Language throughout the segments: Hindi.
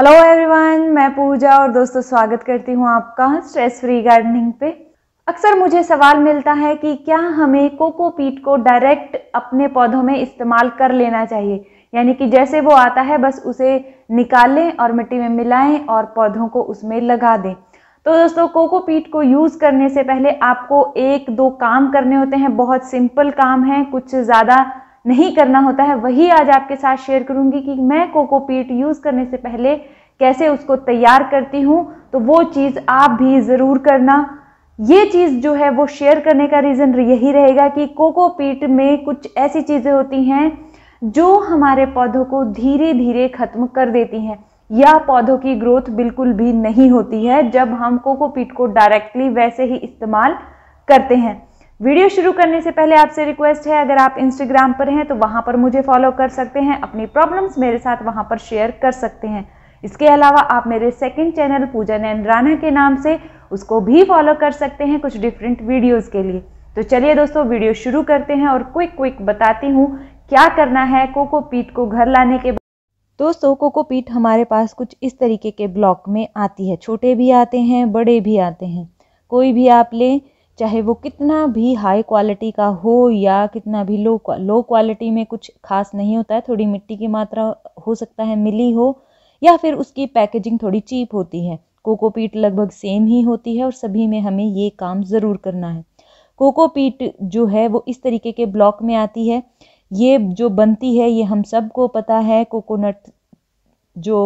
हेलो एवरीवन मैं पूजा और दोस्तों स्वागत करती हूँ आपका स्ट्रेस फ्री गार्डनिंग पे अक्सर मुझे सवाल मिलता है कि क्या हमें कोकोपीट को डायरेक्ट अपने पौधों में इस्तेमाल कर लेना चाहिए यानी कि जैसे वो आता है बस उसे निकालें और मिट्टी में मिलाएं और पौधों को उसमें लगा दें तो दोस्तों कोकोपीट को यूज़ करने से पहले आपको एक दो काम करने होते हैं बहुत सिंपल काम है कुछ ज़्यादा नहीं करना होता है वही आज आपके साथ शेयर करूंगी कि मैं कोकोपीट यूज़ करने से पहले कैसे उसको तैयार करती हूँ तो वो चीज़ आप भी ज़रूर करना ये चीज़ जो है वो शेयर करने का रीज़न यही रहेगा कि कोकोपीट में कुछ ऐसी चीज़ें होती हैं जो हमारे पौधों को धीरे धीरे ख़त्म कर देती हैं या पौधों की ग्रोथ बिल्कुल भी नहीं होती है जब हम कोकोपीट को डायरेक्टली वैसे ही इस्तेमाल करते हैं वीडियो शुरू करने से पहले आपसे रिक्वेस्ट है अगर आप इंस्टाग्राम पर हैं तो वहाँ पर मुझे फॉलो कर सकते हैं अपनी प्रॉब्लम्स मेरे साथ वहाँ पर शेयर कर सकते हैं इसके अलावा आप मेरे सेकंड चैनल पूजा नैन राना के नाम से उसको भी फॉलो कर सकते हैं कुछ डिफरेंट वीडियोज़ के लिए तो चलिए दोस्तों वीडियो शुरू करते हैं और क्विक क्विक बताती हूँ क्या करना है कोको पीट को घर लाने के दोस्तों कोको पीट हमारे पास कुछ इस तरीके के ब्लॉक में आती है छोटे भी आते हैं बड़े भी आते हैं कोई भी आप लें चाहे वो कितना भी हाई क्वालिटी का हो या कितना भी लो लो क्वालिटी में कुछ खास नहीं होता है थोड़ी मिट्टी की मात्रा हो सकता है मिली हो या फिर उसकी पैकेजिंग थोड़ी चीप होती है कोकोपीट लगभग सेम ही होती है और सभी में हमें ये काम ज़रूर करना है कोकोपीट जो है वो इस तरीके के ब्लॉक में आती है ये जो बनती है ये हम सबको पता है कोकोनट जो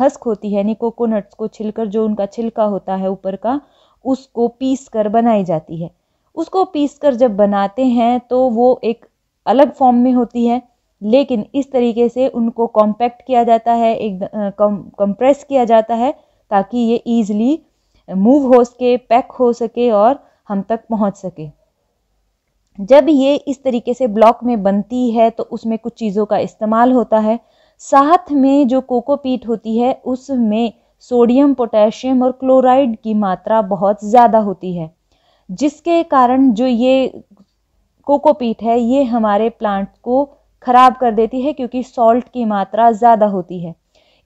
हस्क होती है यानी कोकोनट्स को छिलकर जो उनका छिलका होता है ऊपर का उसको पीस कर बनाई जाती है उसको पीस कर जब बनाते हैं तो वो एक अलग फॉर्म में होती है लेकिन इस तरीके से उनको कॉम्पैक्ट किया जाता है एक कंप्रेस किया जाता है ताकि ये ईज़िली मूव हो सके पैक हो सके और हम तक पहुंच सके जब ये इस तरीके से ब्लॉक में बनती है तो उसमें कुछ चीज़ों का इस्तेमाल होता है साथ में जो कोकोपीट होती है उसमें सोडियम पोटेशियम और क्लोराइड की मात्रा बहुत ज़्यादा होती है जिसके कारण जो ये कोकोपीट है ये हमारे प्लांट को ख़राब कर देती है क्योंकि सॉल्ट की मात्रा ज़्यादा होती है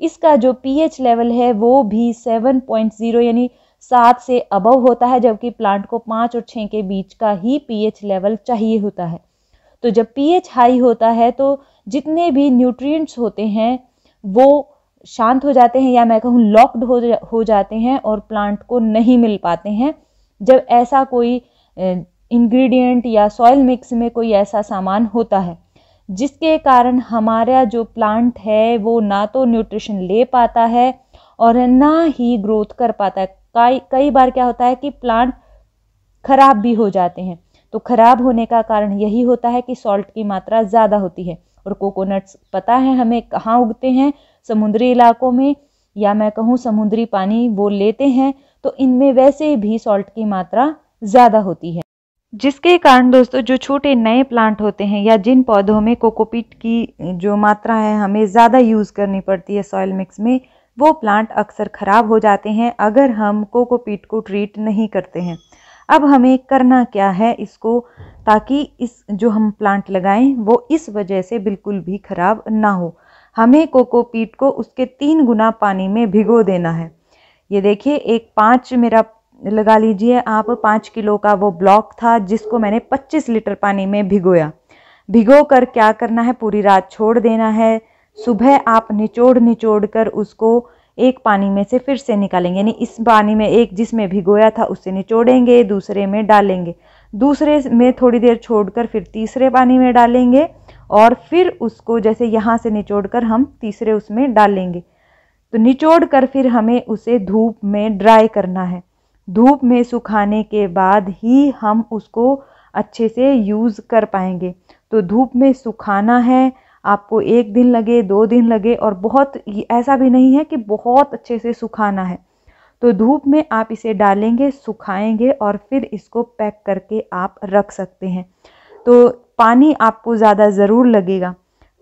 इसका जो पीएच लेवल है वो भी 7.0 यानी सात से अबव होता है जबकि प्लांट को पाँच और छः के बीच का ही पीएच लेवल चाहिए होता है तो जब पीएच हाई होता है तो जितने भी न्यूट्रिएंट्स होते हैं वो शांत हो जाते हैं या मैं कहूँ लॉक्ड हो जा, हो जाते हैं और प्लांट को नहीं मिल पाते हैं जब ऐसा कोई इंग्रेडिएंट या सॉइल मिक्स में कोई ऐसा सामान होता है जिसके कारण हमारा जो प्लांट है वो ना तो न्यूट्रिशन ले पाता है और ना ही ग्रोथ कर पाता है कई कई बार क्या होता है कि प्लांट खराब भी हो जाते हैं तो खराब होने का कारण यही होता है कि सॉल्ट की मात्रा ज़्यादा होती है और कोकोनट्स पता है हमें कहाँ उगते हैं समुद्री इलाकों में या मैं कहूँ समुद्री पानी वो लेते हैं तो इनमें वैसे भी सॉल्ट की मात्रा ज़्यादा होती है जिसके कारण दोस्तों जो छोटे नए प्लांट होते हैं या जिन पौधों में कोकोपीट की जो मात्रा है हमें ज़्यादा यूज़ करनी पड़ती है सॉयल मिक्स में वो प्लांट अक्सर ख़राब हो जाते हैं अगर हम कोकोपीट को ट्रीट नहीं करते हैं अब हमें करना क्या है इसको ताकि इस जो हम प्लांट लगाएं वो इस वजह से बिल्कुल भी ख़राब ना हो हमें कोकोपीट को उसके तीन गुना पानी में भिगो देना है ये देखिए एक पाँच मेरा लगा लीजिए आप पाँच किलो का वो ब्लॉक था जिसको मैंने पच्चीस लीटर पानी में भिगोया भिगो कर क्या करना है पूरी रात छोड़ देना है सुबह आप निचोड़ निचोड़ कर उसको एक पानी में से फिर से निकालेंगे यानी इस पानी में एक जिसमें भिगोया था उससे निचोड़ेंगे दूसरे में डालेंगे दूसरे में थोड़ी देर छोड़कर फिर तीसरे पानी में डालेंगे और फिर उसको जैसे यहाँ से निचोड़ कर हम तीसरे उसमें डालेंगे तो निचोड़ कर फिर हमें उसे धूप में ड्राई करना है धूप में सुखाने के बाद ही हम उसको अच्छे से यूज़ कर पाएंगे तो धूप में सुखाना है आपको एक दिन लगे दो दिन लगे और बहुत ऐसा भी नहीं है कि बहुत अच्छे से सुखाना है तो धूप में आप इसे डालेंगे सुखाएंगे और फिर इसको पैक करके आप रख सकते हैं तो पानी आपको ज़्यादा ज़रूर लगेगा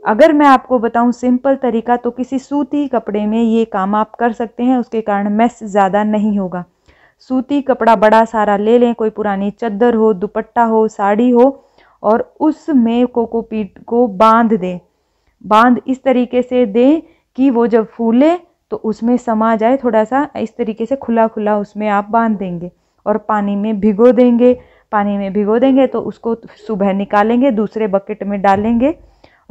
अगर मैं आपको बताऊं सिंपल तरीका तो किसी सूती कपड़े में ये काम आप कर सकते हैं उसके कारण मैस ज़्यादा नहीं होगा सूती कपड़ा बड़ा सारा ले लें कोई पुरानी चद्दर हो दुपट्टा हो साड़ी हो और उसमें कोको पीट को बांध दें बांध इस तरीके से दें कि वो जब फूले तो उसमें समा जाए थोड़ा सा इस तरीके से खुला खुला उसमें आप बांध देंगे और पानी में भिगो देंगे पानी में भिगो देंगे तो उसको सुबह निकालेंगे दूसरे बकेट में डालेंगे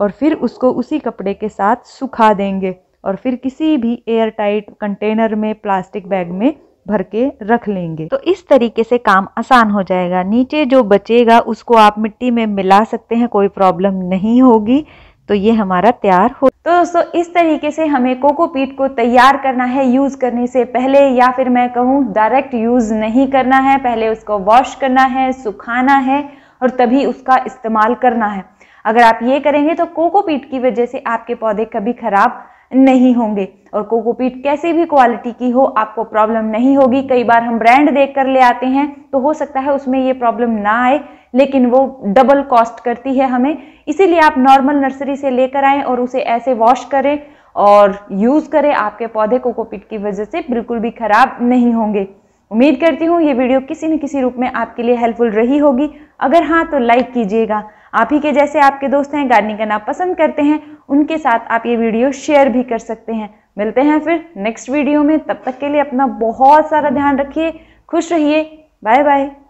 और फिर उसको उसी कपड़े के साथ सुखा देंगे और फिर किसी भी एयर टाइट कंटेनर में प्लास्टिक बैग में भर के रख लेंगे तो इस तरीके से काम आसान हो जाएगा नीचे जो बचेगा उसको आप मिट्टी में मिला सकते हैं कोई प्रॉब्लम नहीं होगी तो ये हमारा तैयार हो तो दोस्तों इस तरीके से हमें कोकोपीट को तैयार करना है यूज़ करने से पहले या फिर मैं कहूँ डायरेक्ट यूज़ नहीं करना है पहले उसको वॉश करना है सुखाना है और तभी उसका इस्तेमाल करना है अगर आप ये करेंगे तो कोकोपीट की वजह से आपके पौधे कभी ख़राब नहीं होंगे और कोकोपीट कैसी भी क्वालिटी की हो आपको प्रॉब्लम नहीं होगी कई बार हम ब्रांड देख कर ले आते हैं तो हो सकता है उसमें ये प्रॉब्लम ना आए लेकिन वो डबल कॉस्ट करती है हमें इसीलिए आप नॉर्मल नर्सरी से लेकर आएँ और उसे ऐसे वॉश करें और यूज़ करें आपके पौधे कोकोपिट की वजह से बिल्कुल भी ख़राब नहीं होंगे उम्मीद करती हूँ ये वीडियो किसी न किसी रूप में आपके लिए हेल्पफुल रही होगी अगर हाँ तो लाइक कीजिएगा आप ही के जैसे आपके दोस्त हैं गार्डनिंग करना पसंद करते हैं उनके साथ आप ये वीडियो शेयर भी कर सकते हैं मिलते हैं फिर नेक्स्ट वीडियो में तब तक के लिए अपना बहुत सारा ध्यान रखिए खुश रहिए बाय बाय